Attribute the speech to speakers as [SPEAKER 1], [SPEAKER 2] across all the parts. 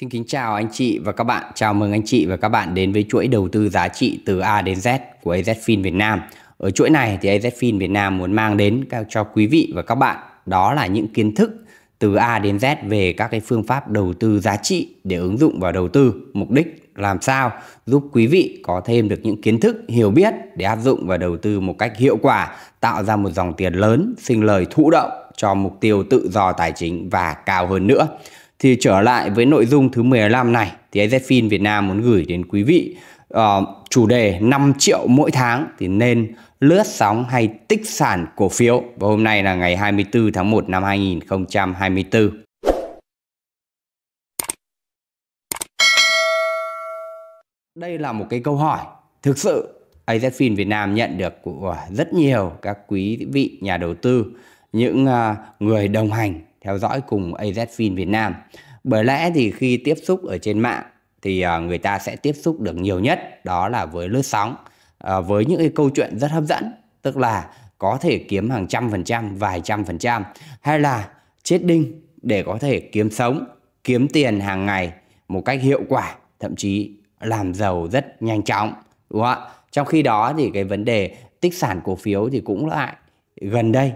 [SPEAKER 1] Xin kính chào anh chị và các bạn. Chào mừng anh chị và các bạn đến với chuỗi đầu tư giá trị từ A đến Z của AZFIN Việt Nam. Ở chuỗi này thì AZFIN Việt Nam muốn mang đến cho quý vị và các bạn đó là những kiến thức từ A đến Z về các cái phương pháp đầu tư giá trị để ứng dụng vào đầu tư, mục đích làm sao giúp quý vị có thêm được những kiến thức hiểu biết để áp dụng và đầu tư một cách hiệu quả, tạo ra một dòng tiền lớn, sinh lời thụ động cho mục tiêu tự do tài chính và cao hơn nữa. Thì trở lại với nội dung thứ 15 này thì AZFIN Việt Nam muốn gửi đến quý vị uh, chủ đề 5 triệu mỗi tháng thì nên lướt sóng hay tích sản cổ phiếu. Và hôm nay là ngày 24 tháng 1 năm 2024. Đây là một cái câu hỏi thực sự AZFIN Việt Nam nhận được của rất nhiều các quý vị nhà đầu tư, những ờ, người đồng hành theo dõi cùng AZFIN Việt Nam. Bởi lẽ thì khi tiếp xúc ở trên mạng thì à, người ta sẽ tiếp xúc được nhiều nhất đó là với lướt sóng à, với những cái câu chuyện rất hấp dẫn tức là có thể kiếm hàng trăm phần trăm vài trăm phần trăm hay là chết đinh để có thể kiếm sống kiếm tiền hàng ngày một cách hiệu quả thậm chí làm giàu rất nhanh chóng đúng không ạ trong khi đó thì cái vấn đề tích sản cổ phiếu thì cũng lại gần đây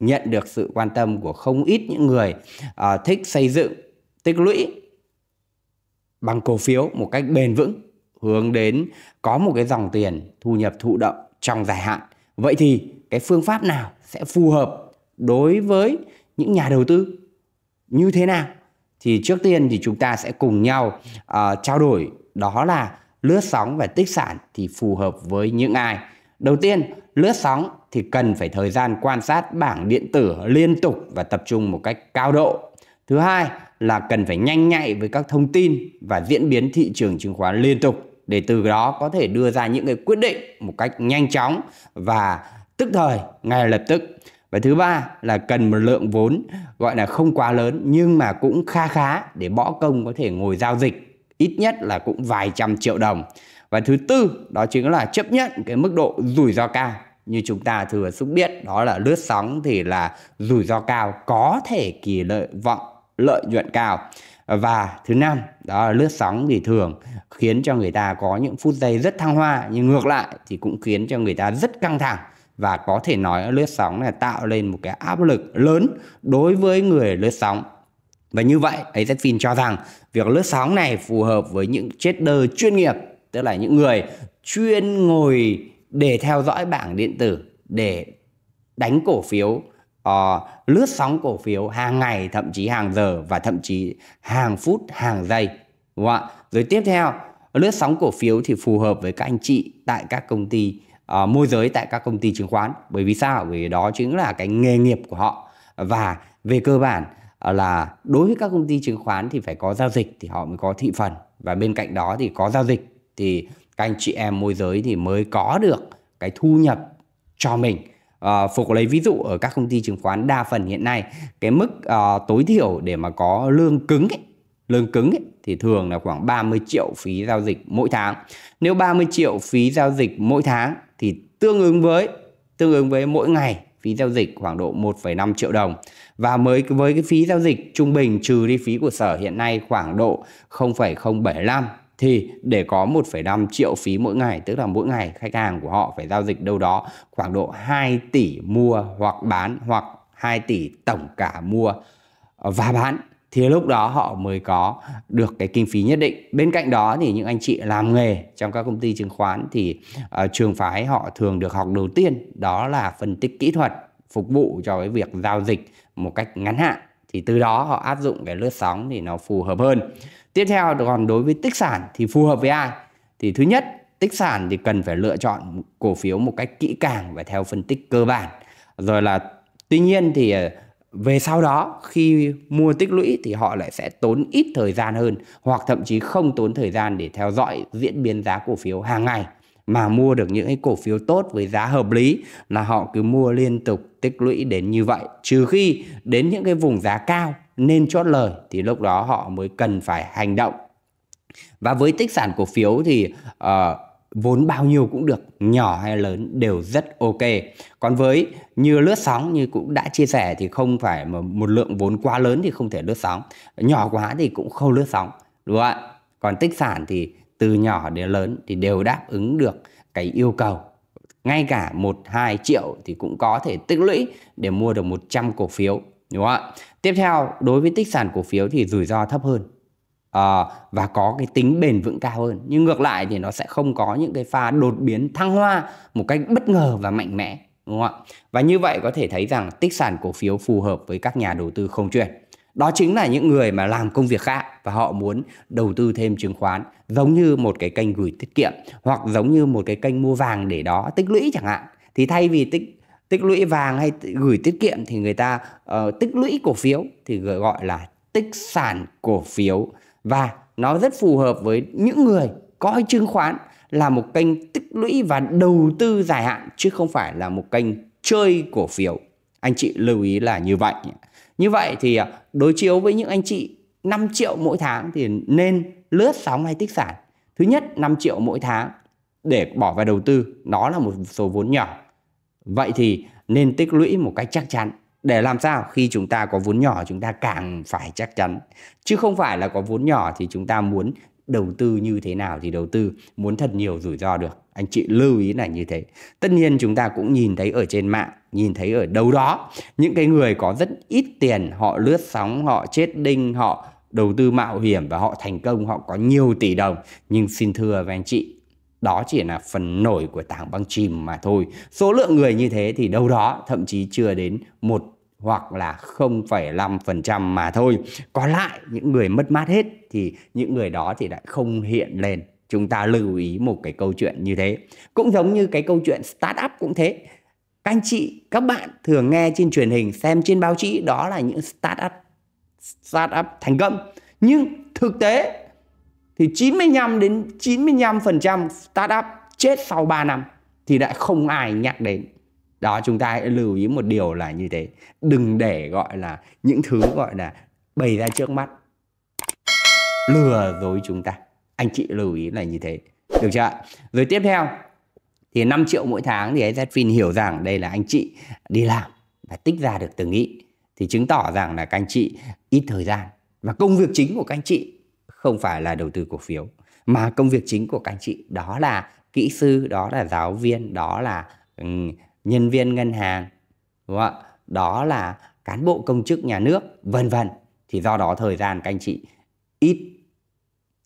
[SPEAKER 1] nhận được sự quan tâm của không ít những người à, thích xây dựng tích lũy bằng cổ phiếu một cách bền vững hướng đến có một cái dòng tiền thu nhập thụ động trong dài hạn vậy thì cái phương pháp nào sẽ phù hợp đối với những nhà đầu tư như thế nào thì trước tiên thì chúng ta sẽ cùng nhau uh, trao đổi đó là lướt sóng và tích sản thì phù hợp với những ai đầu tiên lướt sóng thì cần phải thời gian quan sát bảng điện tử liên tục và tập trung một cách cao độ. Thứ hai là cần phải nhanh nhạy với các thông tin và diễn biến thị trường chứng khoán liên tục để từ đó có thể đưa ra những cái quyết định một cách nhanh chóng và tức thời ngay lập tức. Và thứ ba là cần một lượng vốn gọi là không quá lớn nhưng mà cũng kha khá để bỏ công có thể ngồi giao dịch ít nhất là cũng vài trăm triệu đồng và thứ tư đó chính là chấp nhận cái mức độ rủi ro cao như chúng ta thừa xúc biết đó là lướt sóng thì là rủi ro cao có thể kỳ lợi vọng lợi nhuận cao và thứ năm đó là lướt sóng thì thường khiến cho người ta có những phút giây rất thăng hoa nhưng ngược lại thì cũng khiến cho người ta rất căng thẳng và có thể nói lướt sóng là tạo lên một cái áp lực lớn đối với người lướt sóng và như vậy, AZFIN cho rằng việc lướt sóng này phù hợp với những trader chuyên nghiệp tức là những người chuyên ngồi để theo dõi bảng điện tử để đánh cổ phiếu uh, lướt sóng cổ phiếu hàng ngày thậm chí hàng giờ và thậm chí hàng phút hàng giây đúng không ạ rồi tiếp theo lướt sóng cổ phiếu thì phù hợp với các anh chị tại các công ty uh, môi giới tại các công ty chứng khoán bởi vì sao bởi vì đó chính là cái nghề nghiệp của họ và về cơ bản ờ, là đối với các công ty chứng khoán thì phải có giao dịch thì họ mới có thị phần và bên cạnh đó thì có giao dịch thì các anh chị em môi giới thì mới có được cái thu nhập cho mình À, Phục lấy ví dụ ở các công ty chứng khoán đa phần hiện nay cái mức à, tối thiểu để mà có lương cứng ấy, lương cứng ấy, thì thường là khoảng 30 triệu phí giao dịch mỗi tháng. Nếu 30 triệu phí giao dịch mỗi tháng thì tương ứng với tương ứng với mỗi ngày phí giao dịch khoảng độ 1,5 triệu đồng và mới với cái phí giao dịch trung bình trừ đi phí của sở hiện nay khoảng độ 0,075 thì để có 1,5 triệu phí mỗi ngày tức là mỗi ngày khách hàng của họ phải giao dịch đâu đó khoảng độ 2 tỷ mua hoặc bán hoặc 2 tỷ tổng cả mua ờ, và bán thì lúc đó họ mới có được cái kinh phí nhất định. Bên cạnh đó thì những anh chị làm nghề trong các công ty chứng khoán thì uh, trường phái họ thường được học đầu tiên đó là phân tích kỹ thuật phục vụ cho cái việc giao dịch một cách ngắn hạn thì từ đó họ áp dụng cái lướt sóng thì nó phù hợp hơn tiếp theo còn đối với tích sản thì phù hợp với ai thì thứ nhất tích sản thì cần phải lựa chọn cổ phiếu một cách kỹ càng và theo phân tích cơ bản rồi là tuy nhiên thì ờ, về sau đó khi mua tích lũy thì họ lại sẽ tốn ít thời gian hơn hoặc thậm chí không tốn thời gian để theo dõi diễn biến giá cổ phiếu hàng ngày mà mua được những cái cổ phiếu tốt với giá hợp lý là họ cứ mua liên tục tích lũy đến như vậy trừ khi đến những cái vùng giá cao nên chốt lời thì lúc đó họ mới cần phải hành động và với tích sản cổ phiếu thì uh, vốn bao nhiêu cũng được nhỏ hay lớn đều rất ok còn với như lướt sóng như cũng đã chia sẻ thì không phải mà một lượng vốn quá lớn thì không thể lướt sóng nhỏ quá thì cũng không lướt sóng đúng không ạ còn tích sản thì từ nhỏ đến lớn thì đều đáp ứng được cái yêu cầu ngay cả 1 2 triệu thì cũng có thể tích lũy để mua được 100 cổ phiếu đúng không ạ? Tiếp theo đối với tích sản cổ phiếu thì rủi ro thấp hơn à, và có cái tính bền vững cao hơn nhưng ngược lại thì nó sẽ không có những cái pha đột biến thăng hoa một cách bất ngờ và mạnh mẽ đúng không ạ và như vậy có thể thấy rằng tích sản cổ phiếu phù hợp với các nhà đầu tư không chuyên đó chính là những người mà làm công việc khác và họ muốn đầu tư thêm chứng khoán giống như một cái kênh gửi tiết kiệm hoặc giống như một cái kênh mua vàng để đó tích lũy chẳng hạn thì thay vì tích tích lũy vàng hay gửi tiết kiệm thì người ta uh, tích lũy cổ phiếu thì gọi là tích sản cổ phiếu và nó rất phù hợp với những người coi chứng khoán là một kênh tích lũy và đầu tư dài hạn chứ không phải là một kênh chơi cổ phiếu anh chị lưu ý là như vậy như vậy thì à, đối chiếu với những anh chị 5 triệu mỗi tháng thì nên lướt sóng hay tích sản. Thứ nhất, 5 triệu mỗi tháng để bỏ vào đầu tư, nó là một số vốn nhỏ. Vậy thì nên tích lũy một cách chắc chắn để làm sao khi chúng ta có vốn nhỏ chúng ta càng phải chắc chắn chứ không phải là có vốn nhỏ thì chúng ta muốn đầu tư như thế nào thì đầu tư muốn thật nhiều rủi ro được anh chị lưu ý là như thế tất nhiên chúng ta cũng nhìn thấy ở trên mạng nhìn thấy ở đâu đó những cái người có rất ít tiền họ lướt sóng họ chết đinh họ đầu tư mạo hiểm và họ thành công họ có nhiều tỷ đồng nhưng xin thưa với anh chị đó chỉ là phần nổi của tảng băng chìm mà thôi số lượng người như thế thì đâu đó thậm chí chưa đến một hoặc là 0,5% mà thôi. Còn lại những người mất mát hết thì những người đó thì lại không hiện lên. Chúng ta lưu ý một cái câu chuyện như thế. Cũng giống như cái câu chuyện startup cũng thế. Các anh chị, các bạn thường nghe trên truyền hình, xem trên báo chí đó là những startup startup thành công. Nhưng thực tế thì 95 đến 95% startup chết sau 3 năm thì lại không ai nhắc đến đó chúng ta hãy lưu ý một điều là như thế đừng để gọi là những thứ gọi là bày ra trước mắt lừa dối chúng ta anh chị lưu ý là như thế được chưa ạ rồi tiếp theo thì 5 triệu mỗi tháng thì Zfin hiểu rằng đây là anh chị đi làm và tích ra được từng ý thì chứng tỏ rằng là các anh chị ít thời gian và công việc chính của các anh chị không phải là đầu tư cổ phiếu mà công việc chính của các anh chị đó là kỹ sư đó là giáo viên đó là nhân viên ngân hàng đúng vâng không ạ đó là cán bộ công chức nhà nước vân vân thì do đó thời gian các anh chị ít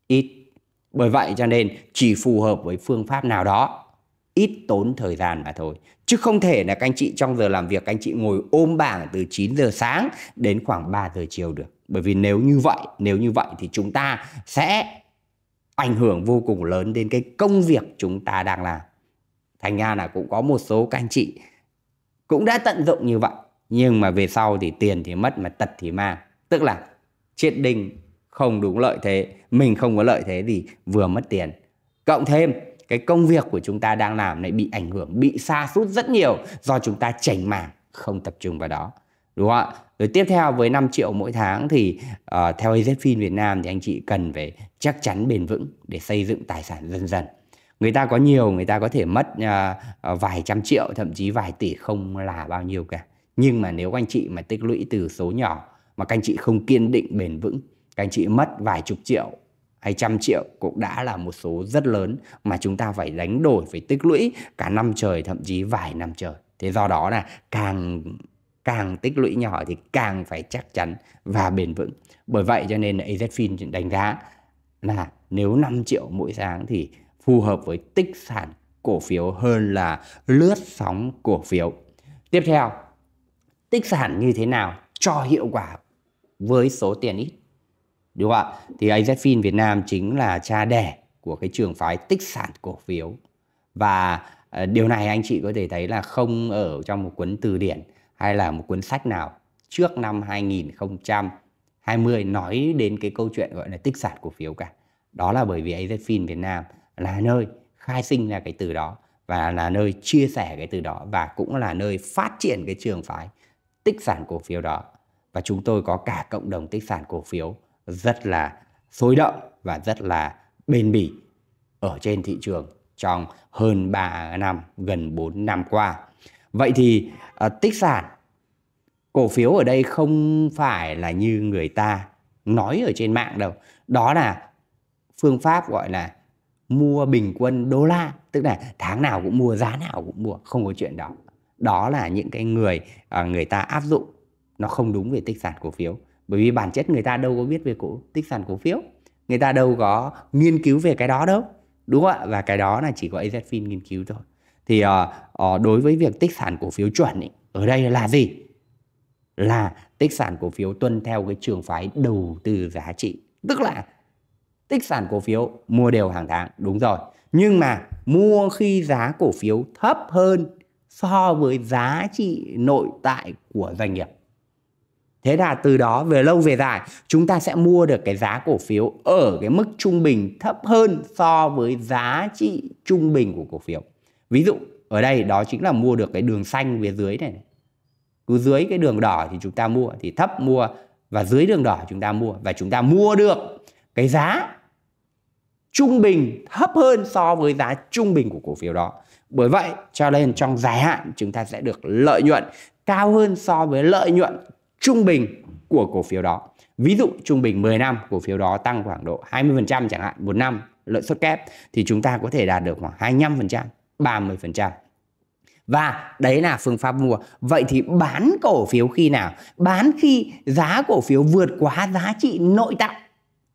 [SPEAKER 1] ít bởi vậy cho nên chỉ phù hợp với phương pháp nào đó ít tốn thời gian mà thôi chứ không thể là các anh chị trong giờ làm việc các anh chị ngồi ôm bảng từ 9 giờ sáng đến khoảng 3 giờ chiều được bởi vì nếu như vậy nếu như vậy thì chúng ta sẽ ảnh hưởng vô cùng lớn đến cái công việc chúng ta đang làm thành ra là cũng có một số các anh chị cũng đã tận dụng như vậy nhưng mà về sau thì tiền thì mất mà tật thì mang tức là chết đinh không đúng lợi thế mình không có lợi thế thì vừa mất tiền cộng thêm cái công việc của chúng ta đang làm này bị ảnh hưởng bị xa sút rất nhiều do chúng ta chảnh mảng không tập trung vào đó đúng không ạ rồi tiếp theo với 5 triệu mỗi tháng thì uh, theo AZFIN Việt Nam thì anh chị cần phải chắc chắn bền vững để xây dựng tài sản dần dần người ta có nhiều người ta có thể mất uh, vài trăm triệu thậm chí vài tỷ không là bao nhiêu cả nhưng mà nếu anh chị mà tích lũy từ số nhỏ mà các anh chị không kiên định bền vững các anh chị mất vài chục triệu hay trăm triệu cũng đã là một số rất lớn mà chúng ta phải đánh đổi phải tích lũy cả năm trời thậm chí vài năm trời thế do đó là càng càng tích lũy nhỏ thì càng phải chắc chắn và bền vững bởi vậy cho nên là AZFIN đánh giá là nếu 5 triệu mỗi sáng thì phù hợp với tích sản cổ phiếu hơn là lướt sóng cổ phiếu. Tiếp theo, tích sản như thế nào cho hiệu quả với số tiền ít. Đúng không ạ? Thì AZFIN Việt Nam chính là cha đẻ của cái trường phái tích sản cổ phiếu. Và ờ, điều này anh chị có thể thấy là không ở trong một cuốn từ điển hay là một cuốn sách nào trước năm 2020 nói đến cái câu chuyện gọi là tích sản cổ phiếu cả. Đó là bởi vì AZFIN Việt Nam là nơi khai sinh ra cái từ đó và là nơi chia sẻ cái từ đó và cũng là nơi phát triển cái trường phái tích sản cổ phiếu đó và chúng tôi có cả cộng đồng tích sản cổ phiếu rất là sôi động và rất là bền bỉ ở trên thị trường trong hơn 3 năm, gần 4 năm qua. Vậy thì à, tích sản cổ phiếu ở đây không phải là như người ta nói ở trên mạng đâu. Đó là phương pháp gọi là mua bình quân đô la tức là tháng nào cũng mua giá nào cũng mua không có chuyện đó đó là những cái người à, người ta áp dụng nó không đúng về tích sản cổ phiếu bởi vì bản chất người ta đâu có biết về cổ tích sản cổ phiếu người ta đâu có nghiên cứu về cái đó đâu đúng không ạ và cái đó là chỉ có AZFIN nghiên cứu thôi thì ờ, ờ, đối với việc tích sản cổ phiếu chuẩn ý, ở đây là gì là tích sản cổ phiếu tuân theo cái trường phái đầu tư giá trị tức là tích sản cổ phiếu mua đều hàng tháng đúng rồi nhưng mà mua khi giá cổ phiếu thấp hơn so với giá trị nội tại của doanh nghiệp thế là từ đó về lâu về dài chúng ta sẽ mua được cái giá cổ phiếu ở cái mức trung bình thấp hơn so với giá trị trung bình của cổ phiếu ví dụ ở đây đó chính là mua được cái đường xanh phía dưới này cứ dưới cái đường đỏ thì chúng ta mua thì thấp mua và dưới đường đỏ chúng ta mua và chúng ta mua được cái giá trung bình thấp hơn so với giá trung bình của cổ phiếu đó. Bởi vậy cho nên trong dài hạn chúng ta sẽ được lợi nhuận cao hơn so với lợi nhuận trung bình của cổ phiếu đó. Ví dụ trung bình 10 năm cổ phiếu đó tăng khoảng độ 20% chẳng hạn một năm lợi suất kép thì chúng ta có thể đạt được khoảng 25%, 30%. Và đấy là phương pháp mua. Vậy thì bán cổ phiếu khi nào? Bán khi giá cổ phiếu vượt quá giá trị nội tại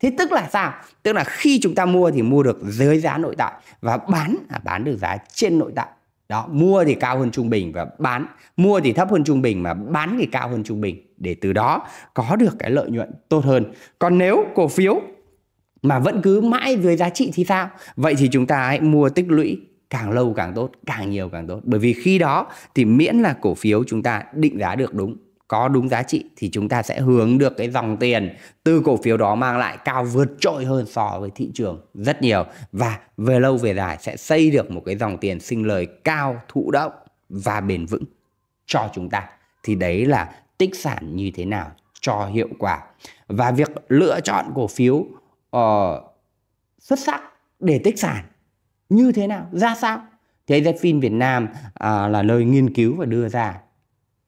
[SPEAKER 1] Thế tức là sao? Tức là khi chúng ta mua thì mua được dưới giá nội tại và bán là bán được giá trên nội tại. Đó, mua thì cao hơn trung bình và bán, mua thì thấp hơn trung bình mà bán thì cao hơn trung bình để từ đó có được cái lợi nhuận tốt hơn. Còn nếu cổ phiếu mà vẫn cứ mãi dưới giá trị thì sao? Vậy thì chúng ta hãy mua tích lũy càng lâu càng tốt, càng nhiều càng tốt. Bởi vì khi đó thì miễn là cổ phiếu chúng ta định giá được đúng có đúng giá trị thì chúng ta sẽ hướng được cái dòng tiền từ cổ phiếu đó mang lại cao vượt trội hơn so với thị trường rất nhiều và về lâu về dài sẽ xây được một cái dòng tiền sinh lời cao thụ động và bền vững cho chúng ta thì đấy là tích sản như thế nào cho hiệu quả và việc lựa chọn cổ phiếu uh, xuất sắc để tích sản như thế nào ra sao thì AZFIN Việt Nam uh, là nơi nghiên cứu và đưa ra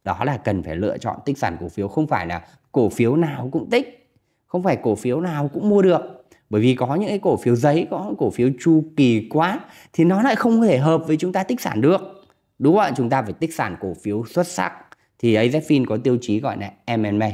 [SPEAKER 1] đó là cần phải lựa chọn tích sản cổ phiếu không phải là cổ phiếu nào cũng tích không phải cổ phiếu nào cũng mua được bởi vì có những cái cổ phiếu giấy có những cổ phiếu chu kỳ quá thì nó lại không thể hợp với chúng ta tích sản được đúng không ạ chúng ta phải tích sản cổ phiếu xuất sắc thì AZFIN có tiêu chí gọi là MMA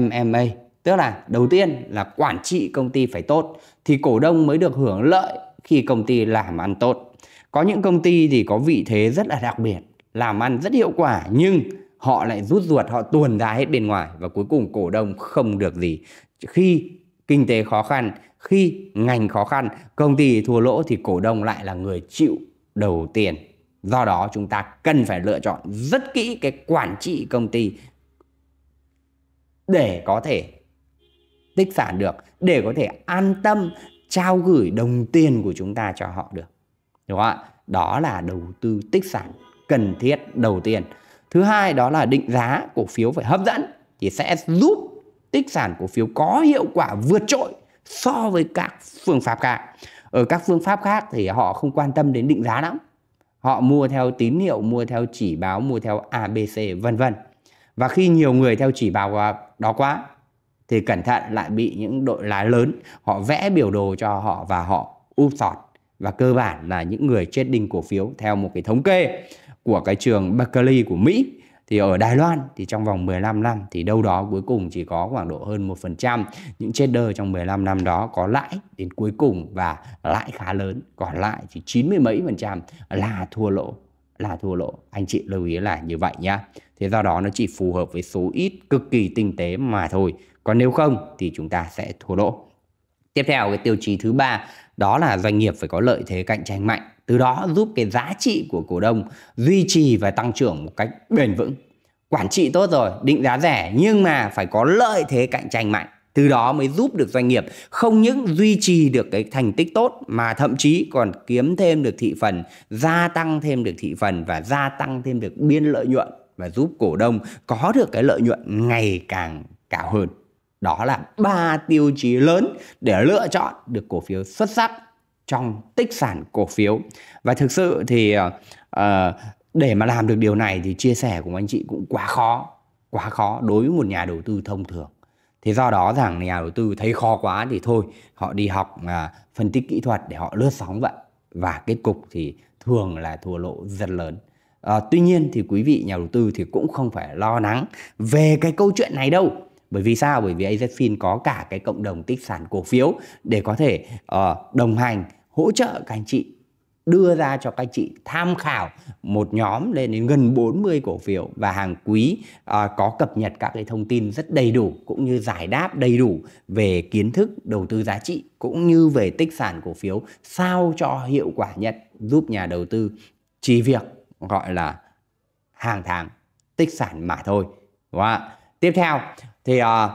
[SPEAKER 1] MMA tức là đầu tiên là quản trị công ty phải tốt thì cổ đông mới được hưởng lợi khi công ty làm ăn tốt có những công ty thì có vị thế rất là đặc biệt làm ăn rất hiệu quả nhưng họ lại rút ruột họ tuồn ra hết bên ngoài và cuối cùng cổ đông không được gì khi kinh tế khó khăn khi ngành khó khăn công ty thua lỗ thì cổ đông lại là người chịu đầu tiền do đó chúng ta cần phải lựa chọn rất kỹ cái quản trị công ty để có thể tích sản được để có thể an tâm trao gửi đồng tiền của chúng ta cho họ được đúng không ạ đó là đầu tư tích sản cần thiết đầu tiên thứ hai đó là định giá cổ phiếu phải hấp dẫn thì sẽ giúp tích sản cổ phiếu có hiệu quả vượt trội so với các phương pháp khác ở các phương pháp khác thì họ không quan tâm đến định giá lắm họ mua theo tín hiệu mua theo chỉ báo mua theo abc vân vân và khi nhiều người theo chỉ báo đó quá thì cẩn thận lại bị những đội lái lớn họ vẽ biểu đồ cho họ và họ úp sọt và cơ bản là những người chết đinh cổ phiếu theo một cái thống kê của cái trường Berkeley của Mỹ thì ở Đài Loan thì trong vòng 15 năm thì đâu đó cuối cùng chỉ có khoảng độ hơn 1% những trader trong 15 năm đó có lãi đến cuối cùng và lãi khá lớn còn lại chỉ 90 mấy phần trăm là thua lỗ là thua lỗ anh chị lưu ý là như vậy nhá thế do đó nó chỉ phù hợp với số ít cực kỳ tinh tế mà thôi còn nếu không thì chúng ta sẽ thua lỗ tiếp theo cái tiêu chí thứ ba đó là doanh nghiệp phải có lợi thế cạnh tranh mạnh từ đó giúp cái giá trị của cổ đông duy trì và tăng trưởng một cách bền vững quản trị tốt rồi định giá rẻ nhưng mà phải có lợi thế cạnh tranh mạnh từ đó mới giúp được doanh nghiệp không những duy trì được cái thành tích tốt mà thậm chí còn kiếm thêm được thị phần gia tăng thêm được thị phần và gia tăng thêm được biên lợi nhuận và giúp cổ đông có được cái lợi nhuận ngày càng cao hơn đó là ba tiêu chí lớn để lựa chọn được cổ phiếu xuất sắc trong tích sản cổ phiếu. Và thực sự thì uh, để mà làm được điều này thì chia sẻ cùng anh chị cũng quá khó, quá khó đối với một nhà đầu tư thông thường. Thế do đó rằng nhà đầu tư thấy khó quá thì thôi, họ đi học uh, phân tích kỹ thuật để họ lướt sóng vậy. Và kết cục thì thường là thua lỗ rất lớn. À, tuy nhiên thì quý vị nhà đầu tư thì cũng không phải lo lắng về cái câu chuyện này đâu bởi vì sao bởi vì AZFIN có cả cái cộng đồng tích sản cổ phiếu để có thể uh, đồng hành hỗ trợ các anh chị đưa ra cho các chị tham khảo một nhóm lên đến gần 40 cổ phiếu và hàng quý à, có cập nhật các cái thông tin rất đầy đủ cũng như giải đáp đầy đủ về kiến thức đầu tư giá trị cũng như về tích sản cổ phiếu sao cho hiệu quả nhất giúp nhà đầu tư chỉ việc gọi là hàng tháng tích sản mà thôi. Wow. Tiếp theo thì à,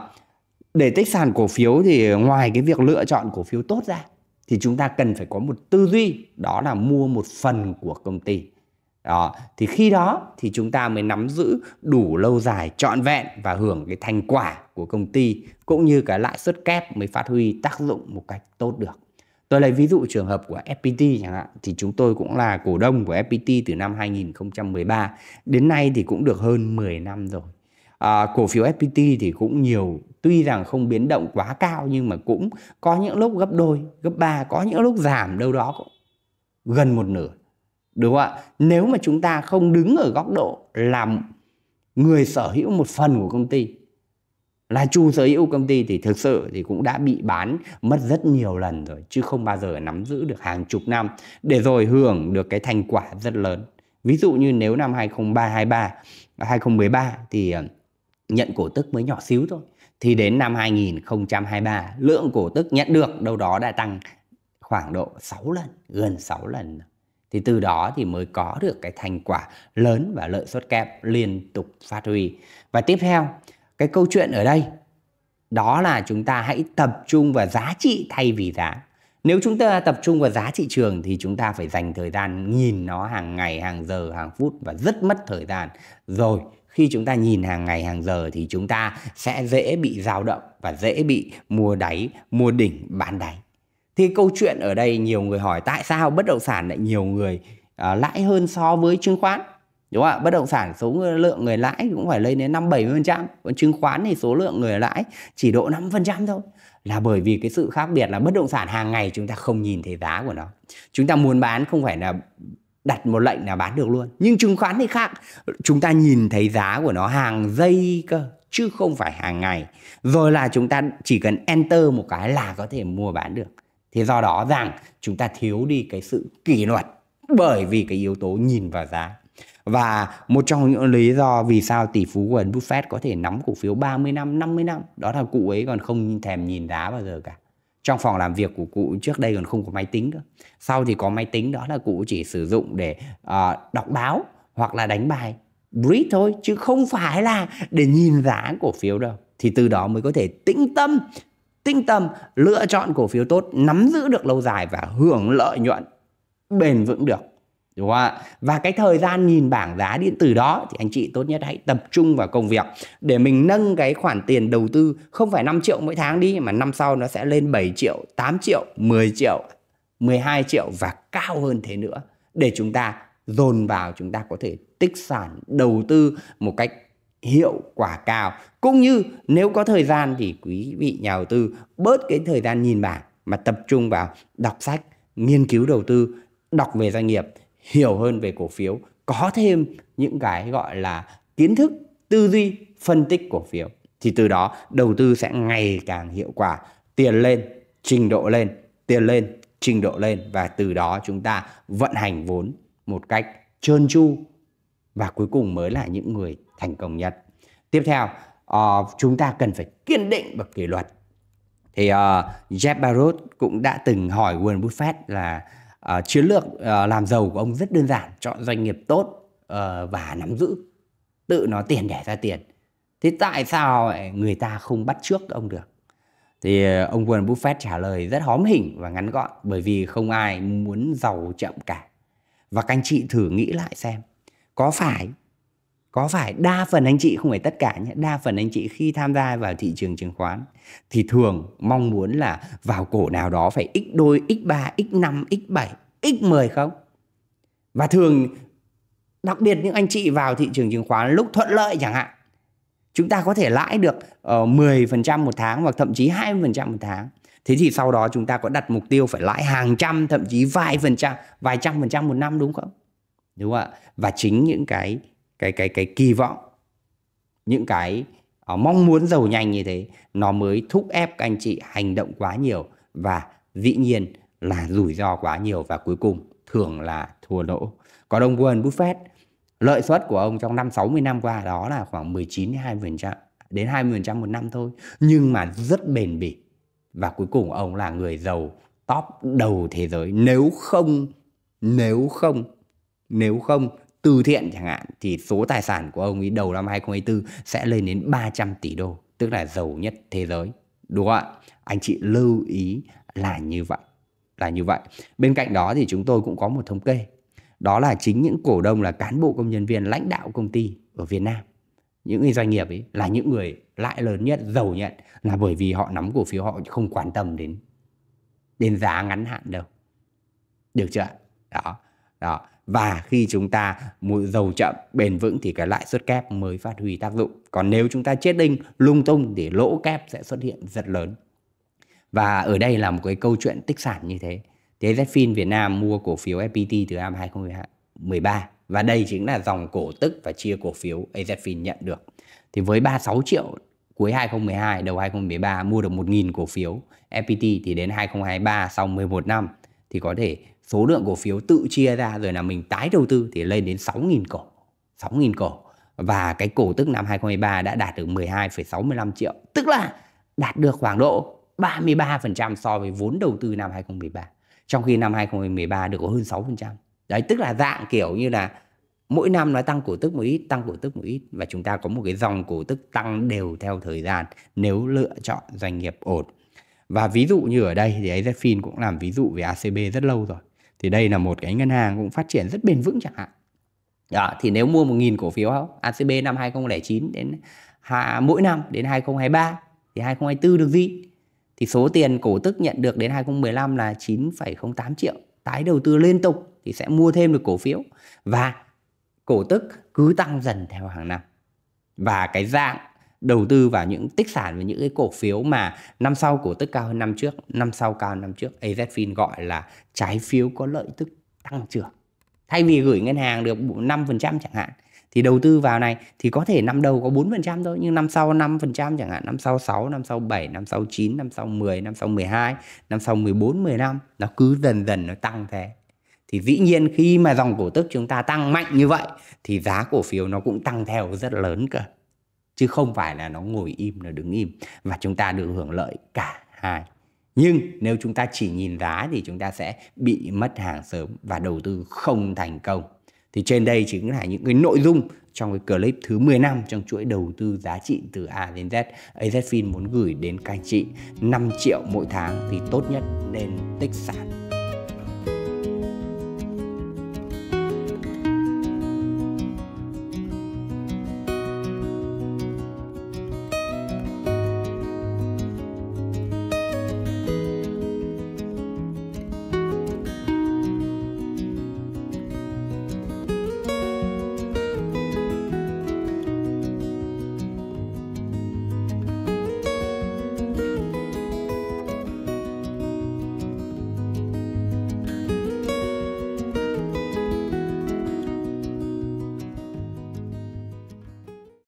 [SPEAKER 1] để tích sàn cổ phiếu thì ngoài cái việc lựa chọn cổ phiếu tốt ra thì chúng ta cần phải có một tư duy đó là mua một phần của công ty đó thì khi đó thì chúng ta mới nắm giữ đủ lâu dài trọn vẹn và hưởng cái thành quả của công ty cũng như cái lãi suất kép mới phát huy tác dụng một cách tốt được tôi lấy ví dụ trường hợp của FPT chẳng hạn thì chúng tôi cũng là cổ đông của FPT từ năm 2013 đến nay thì cũng được hơn 10 năm rồi à, cổ phiếu FPT thì cũng nhiều tuy rằng không biến động quá cao nhưng mà cũng có những lúc gấp đôi gấp ba có những lúc giảm đâu đó cũng gần một nửa đúng không ạ nếu mà chúng ta không đứng ở góc độ làm người sở hữu một phần của công ty là chủ sở hữu công ty thì thực sự thì cũng đã bị bán mất rất nhiều lần rồi chứ không bao giờ nắm giữ được hàng chục năm để rồi hưởng được cái thành quả rất lớn. Ví dụ như nếu năm 2023 23 2013 thì ờ, nhận cổ tức mới nhỏ xíu thôi thì đến năm 2023 lượng cổ tức nhận được đâu đó đã tăng khoảng độ 6 lần, gần 6 lần. Thì từ đó thì mới có được cái thành quả lớn và lợi suất kép liên tục phát huy. Và tiếp theo, cái câu chuyện ở đây đó là chúng ta hãy tập trung vào giá trị thay vì giá. Nếu chúng ta tập trung vào giá thị trường thì chúng ta phải dành thời gian nhìn nó hàng ngày, hàng giờ, hàng phút và rất mất thời gian. Rồi khi chúng ta nhìn hàng ngày hàng giờ thì chúng ta sẽ dễ bị dao động và dễ bị mua đáy mua đỉnh bán đáy thì câu chuyện ở đây nhiều người hỏi tại sao bất động sản lại nhiều người à, lãi hơn so với chứng khoán đúng không ạ bất động sản số lượng người lãi cũng phải lên đến năm bảy phần trăm còn chứng khoán thì số lượng người lãi chỉ độ 5% phần trăm thôi là bởi vì cái sự khác biệt là bất động sản hàng ngày chúng ta không nhìn thấy giá của nó chúng ta muốn bán không phải là đặt một lệnh là bán được luôn nhưng chứng khoán thì khác chúng ta nhìn thấy giá của nó hàng giây cơ chứ không phải hàng ngày rồi là chúng ta chỉ cần enter một cái là có thể mua bán được thì do đó rằng chúng ta thiếu đi cái sự kỷ luật bởi vì cái yếu tố nhìn vào giá và một trong những lý do vì sao tỷ phú Warren Buffett có thể nắm cổ phiếu 30 năm, 50 năm Đó là cụ ấy còn không thèm nhìn giá bao giờ cả trong phòng làm việc của cụ trước đây còn không có máy tính cơ sau thì có máy tính đó là cụ chỉ sử dụng để uh, đọc báo hoặc là đánh bài brief thôi chứ không phải là để nhìn giá cổ phiếu đâu thì từ đó mới có thể tĩnh tâm tinh tâm lựa chọn cổ phiếu tốt nắm giữ được lâu dài và hưởng lợi nhuận bền vững được đúng không ạ và cái thời gian nhìn bảng giá điện tử đó thì anh chị tốt nhất hãy tập trung vào công việc để mình nâng cái khoản tiền đầu tư không phải 5 triệu mỗi tháng đi mà năm sau nó sẽ lên 7 triệu 8 triệu 10 triệu 12 triệu và cao hơn thế nữa để chúng ta dồn vào chúng ta có thể tích sản đầu tư một cách hiệu quả cao cũng như nếu có thời gian thì quý vị nhà đầu tư bớt cái thời gian nhìn bảng mà tập trung vào đọc sách nghiên cứu đầu tư đọc về doanh nghiệp hiểu hơn về cổ phiếu có thêm những cái gọi là kiến thức tư duy phân tích cổ phiếu thì từ đó đầu tư sẽ ngày càng hiệu quả tiền lên trình độ lên tiền lên trình độ lên và từ đó chúng ta vận hành vốn một cách trơn tru và cuối cùng mới là những người thành công nhất tiếp theo uh, chúng ta cần phải kiên định và kỷ luật thì uh, Jeff Bezos cũng đã từng hỏi Warren Buffett là à, chiến lược à, làm giàu của ông rất đơn giản chọn doanh nghiệp tốt à, và nắm giữ tự nó tiền để ra tiền thế tại sao người ta không bắt trước ông được thì ông Warren Buffett trả lời rất hóm hình và ngắn gọn bởi vì không ai muốn giàu chậm cả và các anh chị thử nghĩ lại xem có phải có phải đa phần anh chị không phải tất cả nhé đa phần anh chị khi tham gia vào thị trường chứng khoán thì thường mong muốn là vào cổ nào đó phải x đôi x 3 x 5 x 7 x 10 không và thường đặc biệt những anh chị vào thị trường chứng khoán lúc thuận lợi chẳng hạn chúng ta có thể lãi được uh, ờ, 10% một tháng hoặc thậm chí 20% một tháng thế thì sau đó chúng ta có đặt mục tiêu phải lãi hàng trăm thậm chí vài phần trăm vài trăm phần trăm một năm đúng không đúng không ạ và chính những cái cái cái cái kỳ vọng những cái uh, mong muốn giàu nhanh như thế nó mới thúc ép các anh chị hành động quá nhiều và dĩ nhiên là rủi ro quá nhiều và cuối cùng thường là thua lỗ. Còn ông Warren Buffett lợi suất của ông trong năm 60 năm qua đó là khoảng 19 đến 20% đến 20% một năm thôi nhưng mà rất bền bỉ và cuối cùng ông là người giàu top đầu thế giới nếu không nếu không nếu không từ thiện chẳng hạn thì số tài sản của ông ấy đầu năm 2024 sẽ lên đến 300 tỷ đô, tức là giàu nhất thế giới. Đúng không ạ? Anh chị lưu ý là như vậy. Là như vậy. Bên cạnh đó thì chúng tôi cũng có một thống kê. Đó là chính những cổ đông là cán bộ công nhân viên lãnh đạo công ty ở Việt Nam. Những người doanh nghiệp ấy là những người lãi lớn nhất, giàu nhất là bởi vì họ nắm cổ phiếu họ không quan tâm đến đến giá ngắn hạn đâu. Được chưa? Đó. Đó và khi chúng ta mua dầu chậm bền vững thì cái lãi suất kép mới phát huy tác dụng còn nếu chúng ta chết đinh lung tung thì lỗ kép sẽ xuất hiện rất lớn và ở đây là một cái câu chuyện tích sản như thế thế Zfin Việt Nam mua cổ phiếu FPT từ năm 2013 và đây chính là dòng cổ tức và chia cổ phiếu AZFIN nhận được thì với 36 triệu cuối 2012 đầu 2013 mua được 1.000 cổ phiếu FPT thì đến 2023 sau 11 năm thì có thể số lượng cổ phiếu tự chia ra rồi là mình tái đầu tư thì lên đến 6.000 cổ 6.000 cổ và cái cổ tức năm 2023 đã đạt được 12,65 triệu tức là đạt được khoảng độ 33% so với vốn đầu tư năm 2013 trong khi năm 2013 được có hơn 6% đấy tức là dạng kiểu như là mỗi năm nó tăng cổ tức một ít tăng cổ tức một ít và chúng ta có một cái dòng cổ tức tăng đều theo thời gian nếu lựa chọn doanh nghiệp ổn và ví dụ như ở đây thì AZFIN cũng làm ví dụ về ACB rất lâu rồi thì đây là một cái ngân hàng cũng phát triển rất bền vững chẳng hạn đó, thì nếu mua 1.000 cổ phiếu ACB năm 2009 đến ha, mỗi năm đến 2023 thì 2024 được gì thì số tiền cổ tức nhận được đến 2015 là 9,08 triệu tái đầu tư liên tục thì sẽ mua thêm được cổ phiếu và cổ tức cứ tăng dần theo hàng năm và cái dạng đầu tư vào những tích sản và những cái cổ phiếu mà năm sau cổ tức cao hơn năm trước, năm sau cao hơn năm trước. AZFIN gọi là trái phiếu có lợi tức tăng trưởng. Thay vì gửi ngân hàng được 5% chẳng hạn thì đầu tư vào này thì có thể năm đầu có 4% thôi nhưng năm sau 5% chẳng hạn, năm sau 6, năm sau 7, năm sau 9, năm sau 10, năm sau 12, năm sau 14, 15 nó cứ dần dần nó tăng thế. Thì dĩ nhiên khi mà dòng cổ tức chúng ta tăng mạnh như vậy thì giá cổ phiếu nó cũng tăng theo rất lớn cơ chứ không phải là nó ngồi im nó đứng im và chúng ta được hưởng lợi cả hai nhưng nếu chúng ta chỉ nhìn giá thì chúng ta sẽ bị mất hàng sớm và đầu tư không thành công thì trên đây chính là những cái nội dung trong cái clip thứ 10 năm trong chuỗi đầu tư giá trị từ A đến Z AZFIN muốn gửi đến các anh chị 5 triệu mỗi tháng thì tốt nhất nên tích sản